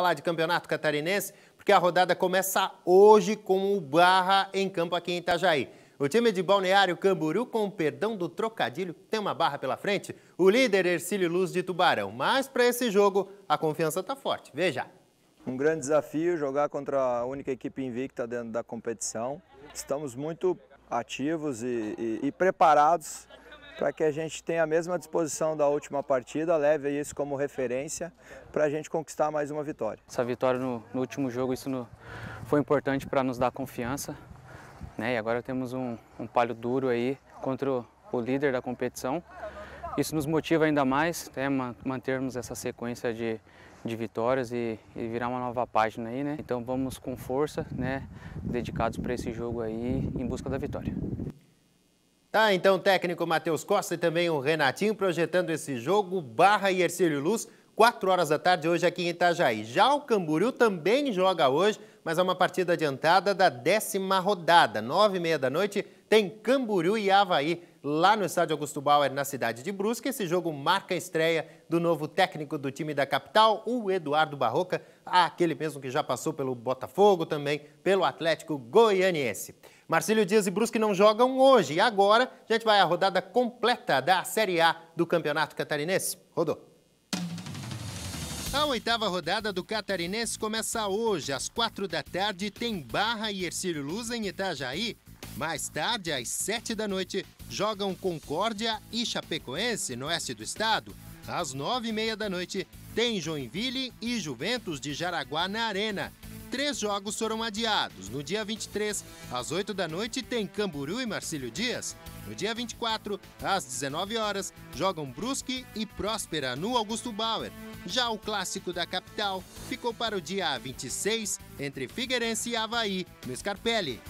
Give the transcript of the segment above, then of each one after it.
falar de Campeonato Catarinense, porque a rodada começa hoje com o Barra em campo aqui em Itajaí. O time de Balneário Camburu, com o perdão do trocadilho, tem uma barra pela frente. O líder Ercílio Luz de Tubarão. Mas para esse jogo, a confiança está forte. Veja. Um grande desafio jogar contra a única equipe invicta dentro da competição. Estamos muito ativos e, e, e preparados para que a gente tenha a mesma disposição da última partida, leve isso como referência para a gente conquistar mais uma vitória. Essa vitória no, no último jogo, isso no, foi importante para nos dar confiança. Né? E agora temos um, um palho duro aí contra o, o líder da competição. Isso nos motiva ainda mais, né? mantermos essa sequência de, de vitórias e, e, virar uma nova página aí, né? Então vamos com força, né? Dedicados para esse jogo aí, em busca da vitória. Tá, então o técnico Matheus Costa e também o Renatinho projetando esse jogo, Barra e Ercílio Luz, 4 horas da tarde hoje aqui em Itajaí. Já o Camboriú também joga hoje, mas é uma partida adiantada da décima rodada. Nove e meia da noite tem Camboriú e Havaí lá no estádio Augusto Bauer, na cidade de Brusque. Esse jogo marca a estreia do novo técnico do time da capital, o Eduardo Barroca, aquele mesmo que já passou pelo Botafogo, também pelo Atlético Goianiense. Marcílio Dias e Brusque não jogam hoje. E agora a gente vai à rodada completa da Série A do Campeonato Catarinense. Rodou. A oitava rodada do Catarinense começa hoje, às quatro da tarde, tem Barra e Ercílio Luz em Itajaí. Mais tarde, às sete da noite, jogam Concórdia e Chapecoense, no oeste do estado. Às nove e meia da noite, tem Joinville e Juventus de Jaraguá na Arena. Três jogos foram adiados. No dia 23, às 8 da noite, tem Camburu e Marcílio Dias. No dia 24, às 19 horas, jogam Brusque e Próspera no Augusto Bauer. Já o clássico da capital ficou para o dia 26, entre Figueirense e Havaí, no Scarpelli.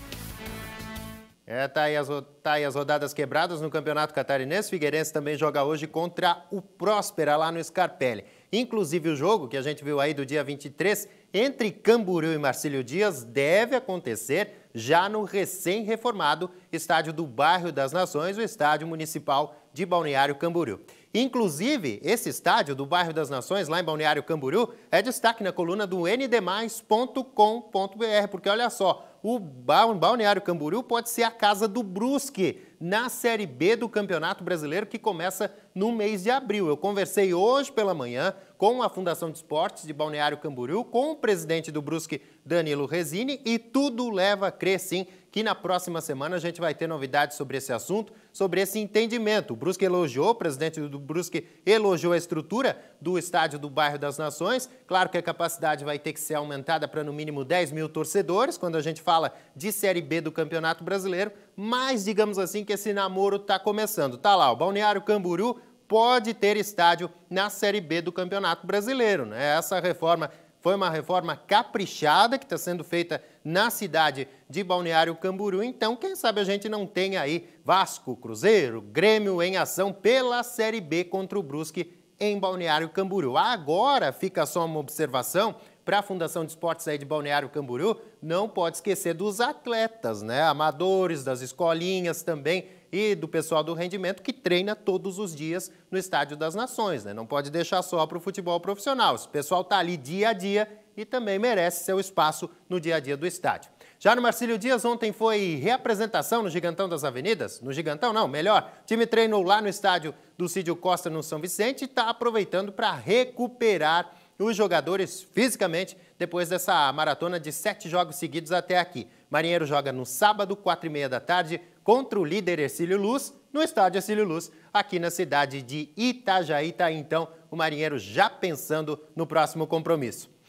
É, tá aí, as, tá aí as rodadas quebradas no Campeonato Catarinense. Figueirense também joga hoje contra o Próspera lá no Scarpelli. Inclusive o jogo que a gente viu aí do dia 23 entre Camboriú e Marcílio Dias deve acontecer já no recém-reformado estádio do Bairro das Nações, o estádio municipal de Balneário Camboriú. Inclusive, esse estádio do bairro das Nações, lá em Balneário Camboriú, é destaque na coluna do ndmais.com.br, porque olha só, o Balneário Camboriú pode ser a casa do Brusque na Série B do Campeonato Brasileiro que começa no mês de abril. Eu conversei hoje pela manhã com a Fundação de Esportes de Balneário Camboriú, com o presidente do Brusque, Danilo Resini, e tudo leva a crer, sim, que na próxima semana a gente vai ter novidades sobre esse assunto, sobre esse entendimento. O Brusque elogiou, o presidente do Brusque elogiou a estrutura do estádio do Bairro das Nações. Claro que a capacidade vai ter que ser aumentada para no mínimo 10 mil torcedores, quando a gente fala de Série B do Campeonato Brasileiro, mas digamos assim que esse namoro está começando. Tá lá, o Balneário Camburu pode ter estádio na Série B do Campeonato Brasileiro. Né? Essa reforma foi uma reforma caprichada que está sendo feita na cidade de Balneário Camburu. Então, quem sabe a gente não tem aí Vasco, Cruzeiro, Grêmio em ação pela Série B contra o Brusque em Balneário Camburu. Agora fica só uma observação para a Fundação de Esportes aí de Balneário Camboriú, não pode esquecer dos atletas, né? Amadores, das escolinhas também e do pessoal do rendimento que treina todos os dias no Estádio das Nações, né? Não pode deixar só para o futebol profissional. Esse pessoal está ali dia a dia e também merece seu espaço no dia a dia do estádio. Já no Marcílio Dias, ontem foi reapresentação no Gigantão das Avenidas. No Gigantão, não, melhor. O time treinou lá no estádio do Cídio Costa, no São Vicente, e está aproveitando para recuperar os jogadores fisicamente depois dessa maratona de sete jogos seguidos até aqui. Marinheiro joga no sábado, quatro e meia da tarde, contra o líder Ercílio Luz, no estádio Ercílio Luz, aqui na cidade de Itajaí. Tá então o Marinheiro já pensando no próximo compromisso.